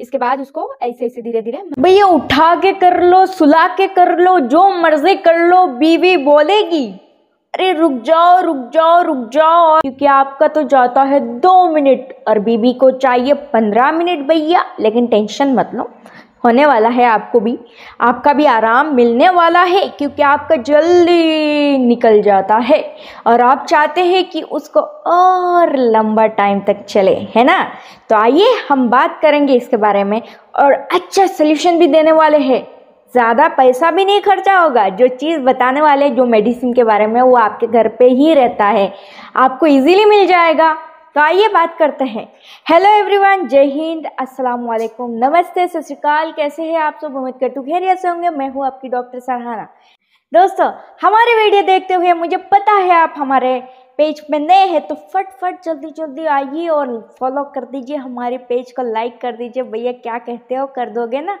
इसके बाद उसको ऐसे ऐसे धीरे धीरे भैया उठा के कर लो सुला के कर लो जो मर्जी कर लो बीवी बोलेगी अरे रुक जाओ रुक जाओ रुक जाओ क्योंकि आपका तो जाता है दो मिनट और बीबी को चाहिए पंद्रह मिनट भैया लेकिन टेंशन मत लो होने वाला है आपको भी आपका भी आराम मिलने वाला है क्योंकि आपका जल्दी निकल जाता है और आप चाहते हैं कि उसको और लंबा टाइम तक चले है ना तो आइए हम बात करेंगे इसके बारे में और अच्छा सोल्यूशन भी देने वाले हैं ज़्यादा पैसा भी नहीं खर्चा होगा जो चीज़ बताने वाले जो मेडिसिन के बारे में वो आपके घर पे ही रहता है आपको इजीली मिल जाएगा तो आइए बात करते हैं हेलो एवरीवन जय हिंद अस्सलाम वालेकुम नमस्ते सत कैसे हैं आप सब उम्मीद कर हूँ से होंगे मैं हूँ आपकी डॉक्टर सरहाना दोस्तों हमारे वीडियो देखते हुए मुझे पता है आप हमारे पेज पे नए हैं तो फटफट जल्दी जल्दी आइए और फॉलो कर दीजिए हमारे पेज को लाइक कर दीजिए भैया क्या कहते हो कर दोगे ना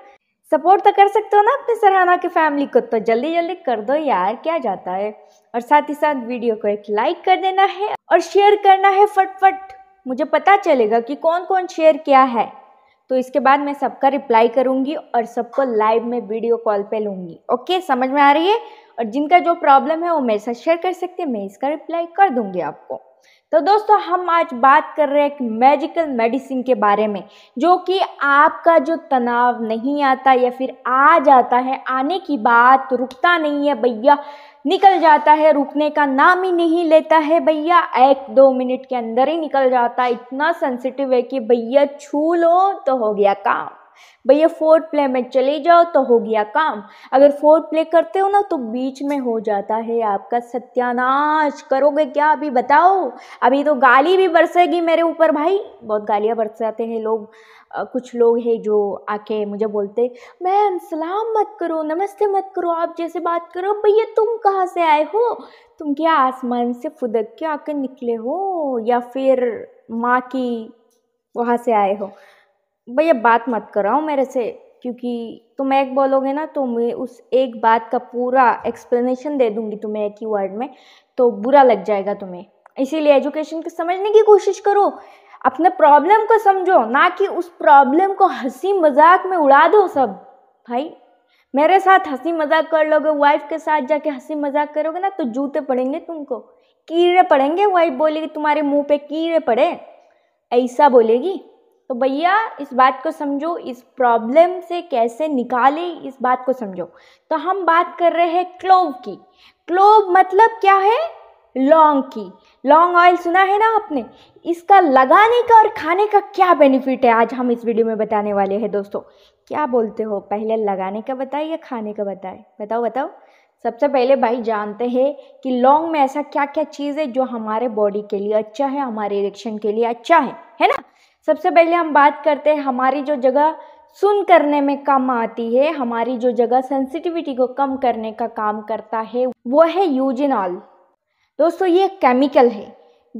सपोर्ट तो कर सकते हो ना अपने सरहाना के फैमिली को तो जल्दी जल्दी कर दो यार क्या जाता है और साथ ही साथ वीडियो को एक लाइक कर देना है और शेयर करना है फटफट मुझे पता चलेगा कि कौन कौन शेयर किया है तो इसके बाद मैं सबका रिप्लाई करूंगी और सबको लाइव में वीडियो कॉल पे लूंगी ओके समझ में आ रही है और जिनका जो प्रॉब्लम है वो मेरे साथ शेयर कर सकते हैं मैं इसका रिप्लाई कर दूंगी आपको तो दोस्तों हम आज बात कर रहे हैं एक मैजिकल मेडिसिन के बारे में जो कि आपका जो तनाव नहीं आता या फिर आ जाता है आने की बात रुकता नहीं है भैया निकल जाता है रुकने का नाम ही नहीं लेता है भैया एक दो मिनट के अंदर ही निकल जाता है इतना सेंसिटिव है कि भैया छू लो तो हो गया काम भैया फोर प्ले में चले जाओ तो हो गया काम अगर फोर प्ले करते हो ना तो बीच में हो जाता है आपका सत्यानाश करोगे क्या अभी बताओ अभी तो गाली भी बरसेगी मेरे ऊपर भाई बहुत गालियाँ बरसाते हैं लोग आ, कुछ लोग हैं जो आके मुझे बोलते मैम सलाम मत करो नमस्ते मत करो आप जैसे बात करो भैया तुम कहाँ से आए हो तुम क्या आसमान से फुदक के आकर निकले हो या फिर माँ की वहाँ से आए हो भैया बात मत कराओ मेरे से क्योंकि तुम एक बोलोगे ना तो मैं उस एक बात का पूरा एक्सप्लेनेशन दे दूंगी तुम्हें एक ही वर्ड में तो बुरा लग जाएगा तुम्हें इसीलिए एजुकेशन को समझने की कोशिश करो अपने प्रॉब्लम को समझो ना कि उस प्रॉब्लम को हंसी मजाक में उड़ा दो सब भाई मेरे साथ हंसी मजाक कर लोगे वाइफ के साथ जाके हंसी मजाक करोगे ना तो जूते पड़ेंगे तुमको कीड़े पड़ेंगे वाइफ बोलेगी तुम्हारे मुंह पे कीड़े पड़े ऐसा बोलेगी तो भैया इस बात को समझो इस प्रॉब्लम से कैसे निकाले इस बात को समझो तो हम बात कर रहे हैं क्लोव की क्लोव मतलब क्या है लौंग की लौंग ऑयल सुना है ना आपने इसका लगाने का और खाने का क्या बेनिफिट है आज हम इस वीडियो में बताने वाले हैं दोस्तों क्या बोलते हो पहले लगाने का बताए या खाने का बताए बताओ बताओ सबसे पहले भाई जानते हैं कि लौंग में ऐसा क्या क्या चीज़ है जो हमारे बॉडी के लिए अच्छा है हमारे इरेक्शन के लिए अच्छा है है ना सबसे पहले हम बात करते हैं हमारी जो जगह सुन करने में कम आती है हमारी जो जगह सेंसिटिविटी को कम करने का काम करता है वो है यूजिनॉल दोस्तों ये केमिकल है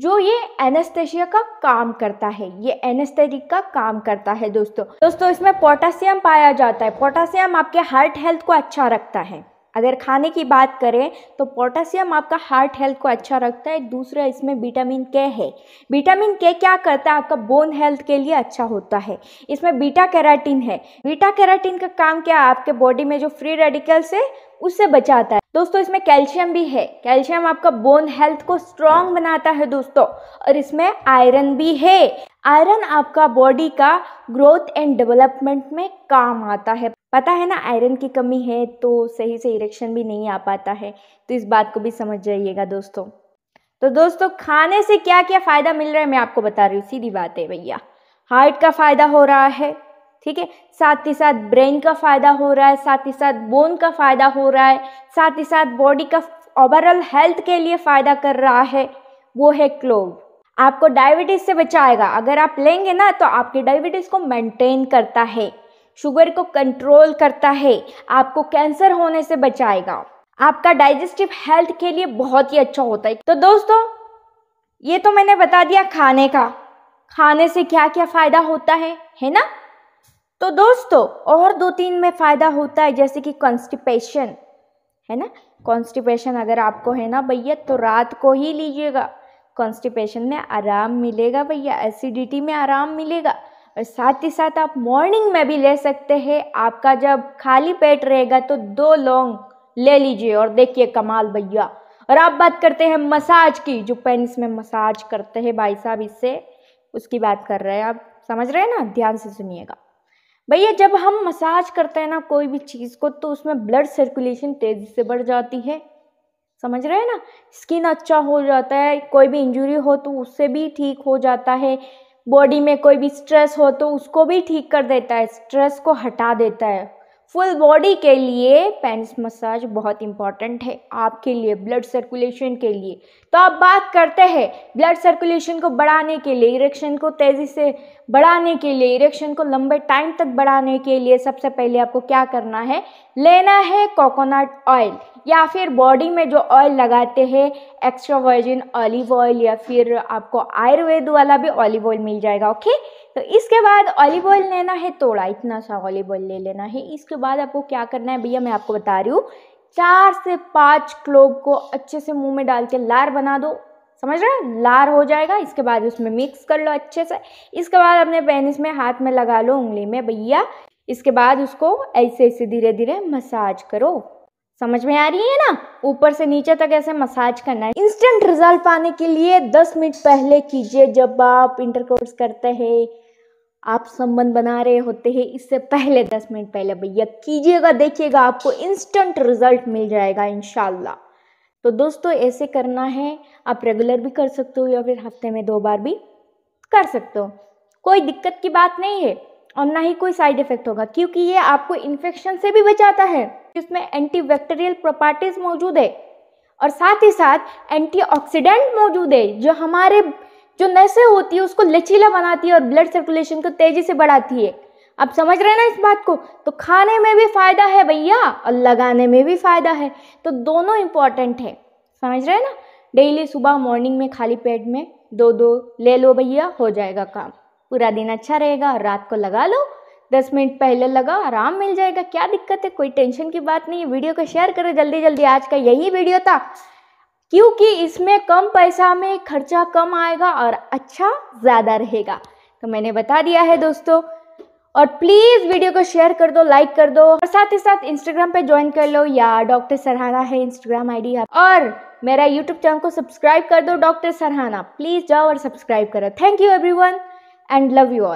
जो ये एनेस्थेसिया का काम करता है ये एनेस्थेटिक का काम करता है दोस्तों दोस्तों इसमें पोटासियम पाया जाता है पोटासियम आपके हार्ट हेल्थ को अच्छा रखता है अगर खाने की बात करें तो पोटासियम आपका हार्ट हेल्थ को अच्छा रखता है दूसरा इसमें विटामिन के है विटामिन के क्या करता है आपका बोन हेल्थ के लिए अच्छा होता है इसमें बीटा कैराटीन है बीटा कैराटीन का काम क्या है आपके बॉडी में जो फ्री रेडिकल्स है उससे बचाता है दोस्तों इसमें कैल्शियम भी है कैल्शियम आपका बोन हेल्थ को स्ट्रांग बनाता है दोस्तों और इसमें आयरन भी है आयरन आपका बॉडी का ग्रोथ एंड डेवलपमेंट में काम आता है पता है ना आयरन की कमी है तो सही से इरेक्शन भी नहीं आ पाता है तो इस बात को भी समझ जाइएगा दोस्तों तो दोस्तों खाने से क्या क्या फ़ायदा मिल रहा है मैं आपको बता रही हूँ सीधी बात है भैया हार्ट का फ़ायदा हो रहा है ठीक है साथ ही साथ ब्रेन का फ़ायदा हो रहा है साथ ही साथ बोन का फ़ायदा हो रहा है साथ ही साथ बॉडी का ओवरऑल हेल्थ के लिए फ़ायदा कर रहा है वो है क्लोव आपको डायबिटीज़ से बचाएगा अगर आप लेंगे ना तो आपकी डायबिटीज़ को मेंटेन करता है शुगर को कंट्रोल करता है आपको कैंसर होने से बचाएगा आपका डाइजेस्टिव हेल्थ के लिए बहुत ही अच्छा होता है तो दोस्तों ये तो मैंने बता दिया खाने का खाने से क्या क्या फ़ायदा होता है है ना तो दोस्तों और दो तीन में फ़ायदा होता है जैसे कि कॉन्स्टिपेशन है ना कॉन्स्टिपेशन अगर आपको है ना भैया तो रात को ही लीजिएगा कॉन्स्टिपेशन में आराम मिलेगा भैया एसिडिटी में आराम मिलेगा और साथ ही साथ आप मॉर्निंग में भी ले सकते हैं आपका जब खाली पेट रहेगा तो दो लौंग ले लीजिए और देखिए कमाल भैया और आप बात करते हैं मसाज की जो पेनिस में मसाज करते हैं भाई साहब इससे उसकी बात कर रहे हैं आप समझ रहे हैं ना ध्यान से सुनिएगा भैया जब हम मसाज करते हैं ना कोई भी चीज़ को तो उसमें ब्लड सर्कुलेशन तेज़ी से बढ़ जाती है समझ रहे हैं ना स्किन अच्छा हो जाता है कोई भी इंजरी हो तो उससे भी ठीक हो जाता है बॉडी में कोई भी स्ट्रेस हो तो उसको भी ठीक कर देता है स्ट्रेस को हटा देता है फुल बॉडी के लिए पेंस मसाज बहुत इंपॉर्टेंट है आपके लिए ब्लड सर्कुलेशन के लिए तो आप बात करते हैं ब्लड सर्कुलेशन को बढ़ाने के लिए इरेक्शन को तेज़ी से बढ़ाने के लिए इरेक्शन को लंबे टाइम तक बढ़ाने के लिए सबसे पहले आपको क्या करना है लेना है कोकोनट ऑयल या फिर बॉडी में जो ऑयल लगाते हैं एक्स्ट्रा वर्जिन ऑलिव ऑयल या फिर आपको आयुर्वेद वाला भी ऑलिव ऑयल मिल जाएगा ओके तो इसके बाद ऑलिव ऑयल लेना है थोड़ा इतना सा ऑलिव ऑयल ले लेना है इसके बाद आपको क्या करना है भैया मैं आपको बता रही हूँ चार से पाँच क्लोब को अच्छे से मुँह में डाल के लार बना दो समझ रहे हैं लार हो जाएगा इसके बाद उसमें मिक्स कर लो अच्छे से इसके बाद अपने पेनिस में हाथ में लगा लो उंगली में भैया इसके बाद उसको ऐसे ऐसे धीरे धीरे मसाज करो समझ में आ रही है ना ऊपर से नीचे तक ऐसे मसाज करना है इंस्टेंट रिजल्ट पाने के लिए 10 मिनट पहले कीजिए जब आप इंटरकोर्स करते हैं आप संबंध बना रहे होते हैं इससे पहले 10 मिनट पहले भैया कीजिएगा देखिएगा आपको इंस्टेंट रिजल्ट मिल जाएगा इनशाला तो दोस्तों ऐसे करना है आप रेगुलर भी कर सकते हो या फिर हफ्ते में दो बार भी कर सकते हो कोई दिक्कत की बात नहीं है और ना ही कोई साइड इफेक्ट होगा क्योंकि ये आपको इन्फेक्शन से भी बचाता है इसमें एंटी बैक्टेरियल प्रॉपर्टीज मौजूद है और साथ ही साथ एंटीऑक्सीडेंट मौजूद है जो हमारे जो नशे होती है उसको लचीला बनाती है और ब्लड सर्कुलेशन को तेज़ी से बढ़ाती है आप समझ रहे हैं ना इस बात को तो खाने में भी फ़ायदा है भैया और लगाने में भी फ़ायदा है तो दोनों इम्पॉर्टेंट है समझ रहे हैं ना डेली सुबह मॉर्निंग में खाली पेट में दो दो ले लो भैया हो जाएगा काम पूरा दिन अच्छा रहेगा और रात को लगा लो दस मिनट पहले लगाओ आराम मिल जाएगा क्या दिक्कत है कोई टेंशन की बात नहीं है वीडियो को शेयर करो जल्दी जल्दी आज का यही वीडियो था क्योंकि इसमें कम पैसा में खर्चा कम आएगा और अच्छा ज़्यादा रहेगा तो मैंने बता दिया है दोस्तों और प्लीज़ वीडियो को शेयर कर दो लाइक कर दो और साथ ही साथ इंस्टाग्राम पे ज्वाइन कर लो या डॉक्टर सरहाना है इंस्टाग्राम आई है और मेरा यूट्यूब चैनल को सब्सक्राइब कर दो डॉक्टर सरहाना प्लीज़ जाओ और सब्सक्राइब करो thank you every and love you all.